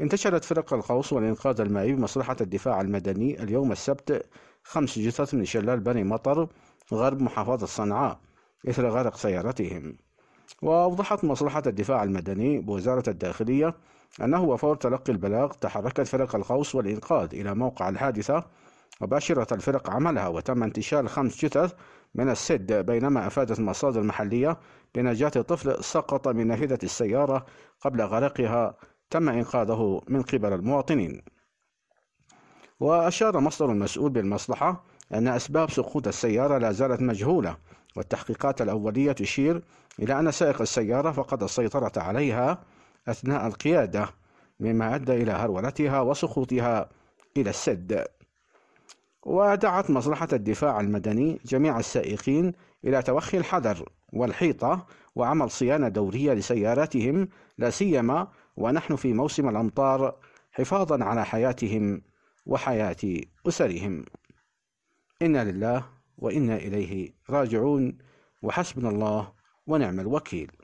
انتشرت فرق القوس والإنقاذ المائي بمصلحة الدفاع المدني اليوم السبت خمس جثث من شلال بني مطر غرب محافظة صنعاء إثر غرق سيارتهم وأوضحت مصلحة الدفاع المدني بوزارة الداخلية أنه وفور تلقي البلاغ تحركت فرق القوس والإنقاذ إلى موقع الحادثة وباشرت الفرق عملها وتم انتشال خمس جثث من السد بينما أفادت مصادر محلية بنجاة طفل سقط من نافذة السيارة قبل غرقها تم إنقاذه من قبل المواطنين وأشار مصدر مسؤول بالمصلحة أن أسباب سقوط السيارة لا زالت مجهولة والتحقيقات الأولية تشير إلى أن سائق السيارة فقد السيطرة عليها أثناء القيادة مما أدى إلى هرولتها وسقوطها إلى السد ودعت مصلحة الدفاع المدني جميع السائقين إلى توخي الحذر والحيطة وعمل صيانة دورية لسياراتهم لا سيما ونحن في موسم الأمطار حفاظا على حياتهم وحياة أسرهم إنا لله وإنا إليه راجعون وحسبنا الله ونعم الوكيل